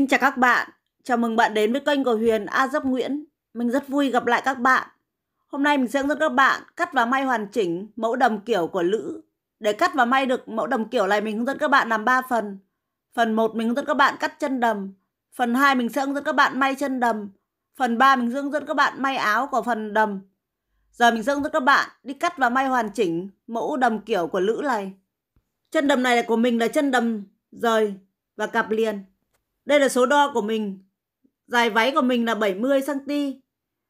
Xin chào các bạn, chào mừng bạn đến với kênh của Huyền A Dấp Nguyễn. Mình rất vui gặp lại các bạn. Hôm nay mình sẽ hướng các bạn cắt và may hoàn chỉnh mẫu đầm kiểu của Lữ. Để cắt và may được mẫu đầm kiểu này mình hướng dẫn các bạn làm 3 phần. Phần 1 mình hướng dẫn các bạn cắt chân đầm. Phần 2 mình sẽ hướng dẫn các bạn may chân đầm. Phần 3 mình hướng dẫn các bạn may áo của phần đầm. Giờ mình sẽ hướng dẫn các bạn đi cắt và may hoàn chỉnh mẫu đầm kiểu của Lữ này. Chân đầm này là của mình là chân đầm rời và cặp liền. Đây là số đo của mình. Dài váy của mình là 70cm,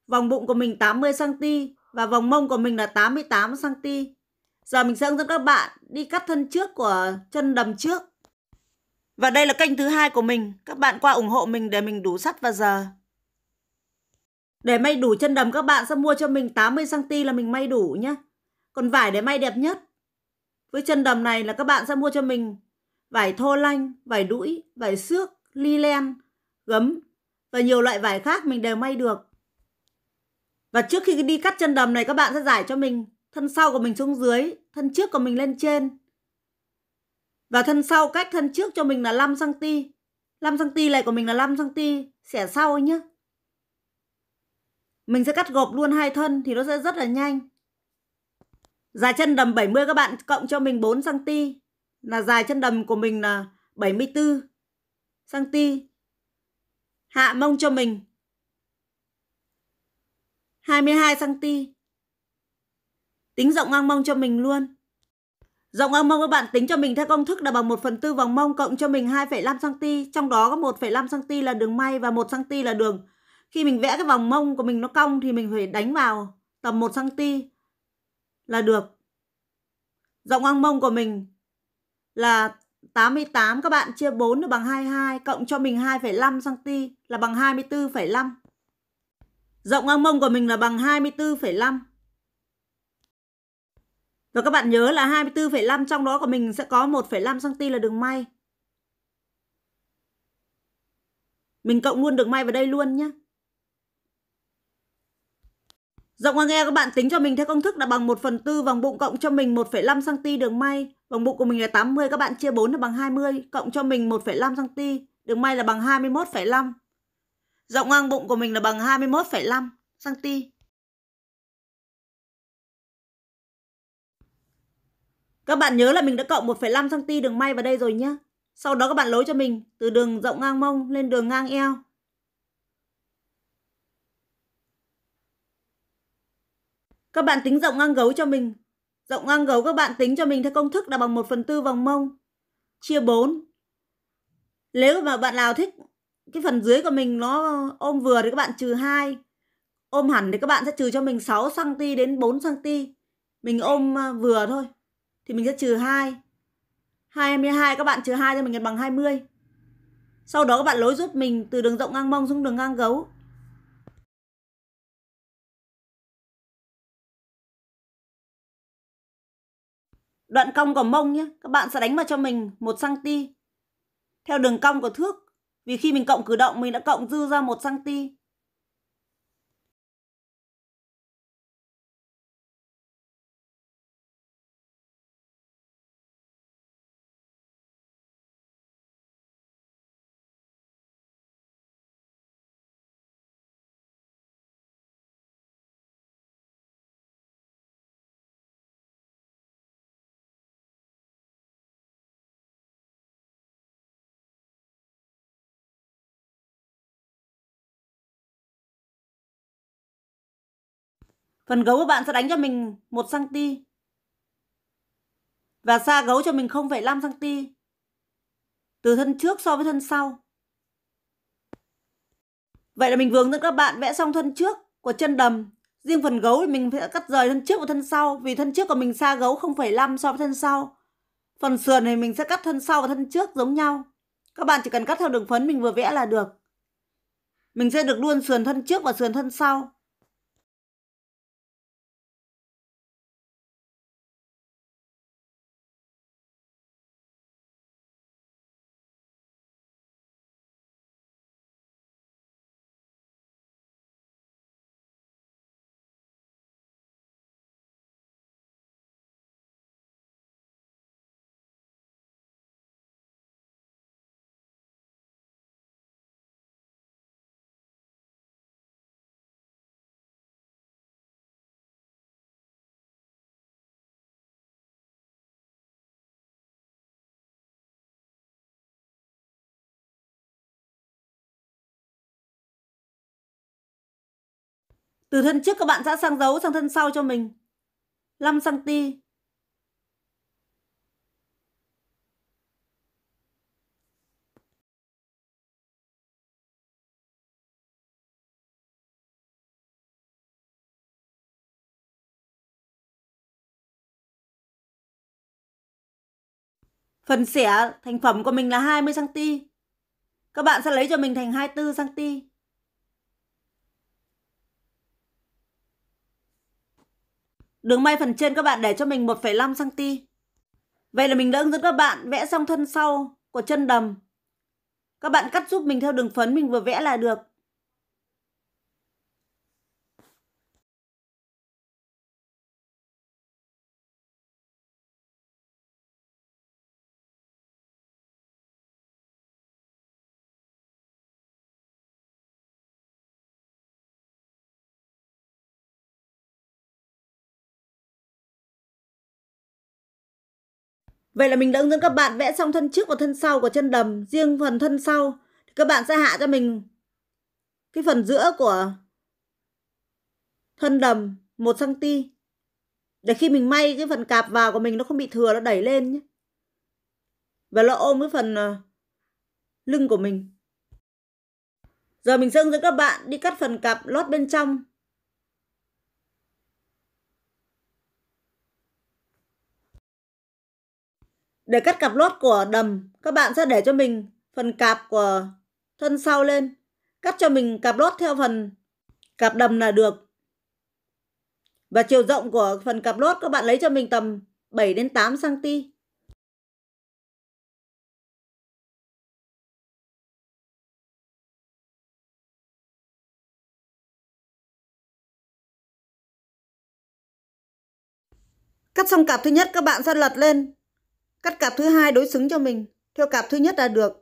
vòng bụng của mình 80cm và vòng mông của mình là 88cm. Giờ mình sẽ hướng dẫn các bạn đi cắt thân trước của chân đầm trước. Và đây là kênh thứ hai của mình. Các bạn qua ủng hộ mình để mình đủ sắt và giờ. Để may đủ chân đầm các bạn sẽ mua cho mình 80cm là mình may đủ nhé. Còn vải để may đẹp nhất. Với chân đầm này là các bạn sẽ mua cho mình vải thô lanh, vải đũi, vải xước ly len, gấm và nhiều loại vải khác mình đều may được. Và trước khi đi cắt chân đầm này các bạn sẽ giải cho mình thân sau của mình xuống dưới, thân trước của mình lên trên. Và thân sau cách thân trước cho mình là 5 cm. 5 cm này của mình là 5 cm, xẻ sau ấy nhé. Mình sẽ cắt gộp luôn hai thân thì nó sẽ rất là nhanh. Dài chân đầm 70 các bạn cộng cho mình 4 cm là dài chân đầm của mình là 74 sang ti hạ mông cho mình 22 cm tính rộng ngang mông cho mình luôn Rộng ngang mông các bạn tính cho mình theo công thức là bằng 1 phần tư vòng mông cộng cho mình 2,5cm Trong đó có 1,5cm là đường may và 1cm là đường Khi mình vẽ cái vòng mông của mình nó cong thì mình phải đánh vào tầm 1cm là được Rộng ngang mông của mình là 88 các bạn chia 4 được bằng 22 cộng cho mình 2,5 cm là bằng 24,5. Rộng ngang mông của mình là bằng 24,5. Và các bạn nhớ là 24,5 trong đó của mình sẽ có 1,5 cm là đường may. Mình cộng luôn đường may vào đây luôn nhé. Giọng qua nghe các bạn tính cho mình theo công thức là bằng 1 phần tư vòng bụng cộng cho mình 1,5cm đường may. Vòng bụng của mình là 80, các bạn chia 4 là bằng 20, cộng cho mình 1,5cm, đường may là bằng 21,5. Rộng ngang bụng của mình là bằng 21,5cm. Các bạn nhớ là mình đã cộng 1,5cm đường may vào đây rồi nhé. Sau đó các bạn lối cho mình từ đường rộng ngang mông lên đường ngang eo. Các bạn tính rộng ngang gấu cho mình. Rộng ngang gấu các bạn tính cho mình theo công thức là bằng 1 phần tư vòng mông. Chia 4. Nếu mà bạn nào thích cái phần dưới của mình nó ôm vừa thì các bạn trừ 2. Ôm hẳn thì các bạn sẽ trừ cho mình 6cm đến 4cm. Mình ôm à, vừa thôi. Thì mình sẽ trừ 2. 22 các bạn trừ 2 cho mình bằng 20. Sau đó các bạn lối giúp mình từ đường rộng ngang mông xuống đường ngang gấu Đoạn cong của mông nhé, các bạn sẽ đánh vào cho mình 1cm theo đường cong của thước. Vì khi mình cộng cử động mình đã cộng dư ra 1cm. Phần gấu của bạn sẽ đánh cho mình 1cm. Và xa gấu cho mình 0,5cm. Từ thân trước so với thân sau. Vậy là mình vừa dẫn các bạn vẽ xong thân trước của chân đầm. Riêng phần gấu thì mình sẽ cắt rời thân trước và thân sau. Vì thân trước của mình xa gấu 0,5 so với thân sau. Phần sườn thì mình sẽ cắt thân sau và thân trước giống nhau. Các bạn chỉ cần cắt theo đường phấn mình vừa vẽ là được. Mình sẽ được luôn sườn thân trước và sườn thân sau. Từ thân trước các bạn sẽ sang dấu sang thân sau cho mình 5cm Phần xẻ thành phẩm của mình là 20cm Các bạn sẽ lấy cho mình thành 24cm Đường may phần trên các bạn để cho mình 1,5cm. Vậy là mình đã hướng dẫn các bạn vẽ xong thân sau của chân đầm. Các bạn cắt giúp mình theo đường phấn mình vừa vẽ là được. Vậy là mình đã hướng dẫn các bạn vẽ xong thân trước và thân sau của chân đầm. Riêng phần thân sau thì các bạn sẽ hạ cho mình cái phần giữa của thân đầm 1cm. Để khi mình may cái phần cạp vào của mình nó không bị thừa, nó đẩy lên nhé. Và nó ôm cái phần ờ, lưng của mình. Giờ mình hướng dẫn các bạn đi cắt phần cặp lót bên trong Để cắt cặp lót của đầm, các bạn sẽ để cho mình phần cạp của thân sau lên. Cắt cho mình cặp lót theo phần cặp đầm là được. Và chiều rộng của phần cặp lót các bạn lấy cho mình tầm 7 đến 8 cm. Cắt xong cặp thứ nhất các bạn sẽ lật lên Cắt cặp thứ hai đối xứng cho mình, theo cặp thứ nhất là được.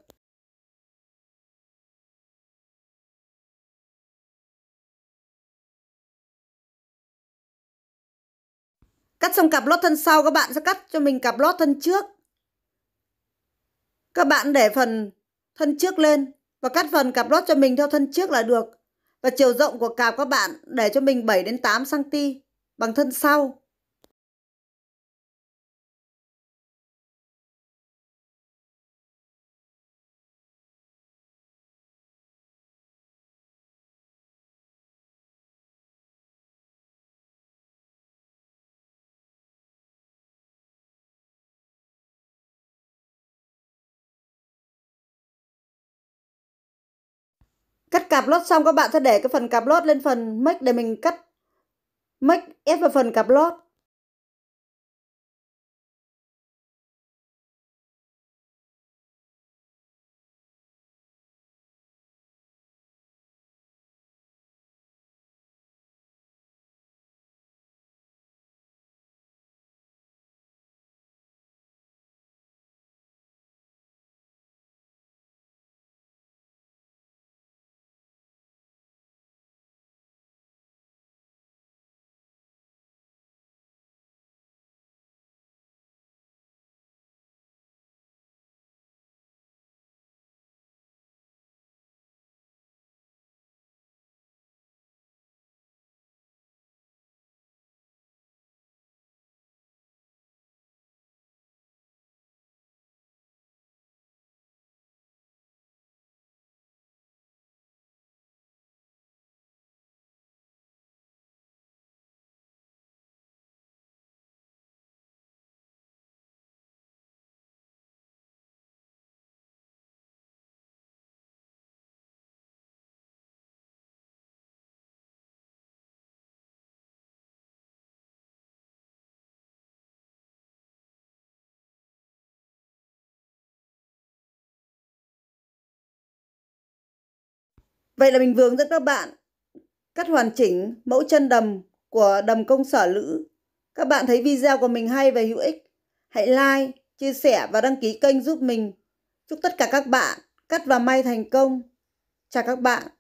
Cắt xong cặp lót thân sau các bạn sẽ cắt cho mình cặp lót thân trước. Các bạn để phần thân trước lên và cắt phần cặp lót cho mình theo thân trước là được. Và chiều rộng của cặp các bạn để cho mình 7 đến 8 cm bằng thân sau. cắt cặp lót xong các bạn sẽ để cái phần cặp lót lên phần make để mình cắt make ép vào phần cặp lót Vậy là mình vừa hướng dẫn các bạn cắt hoàn chỉnh mẫu chân đầm của đầm công sở lữ. Các bạn thấy video của mình hay và hữu ích, hãy like, chia sẻ và đăng ký kênh giúp mình. Chúc tất cả các bạn cắt và may thành công. Chào các bạn.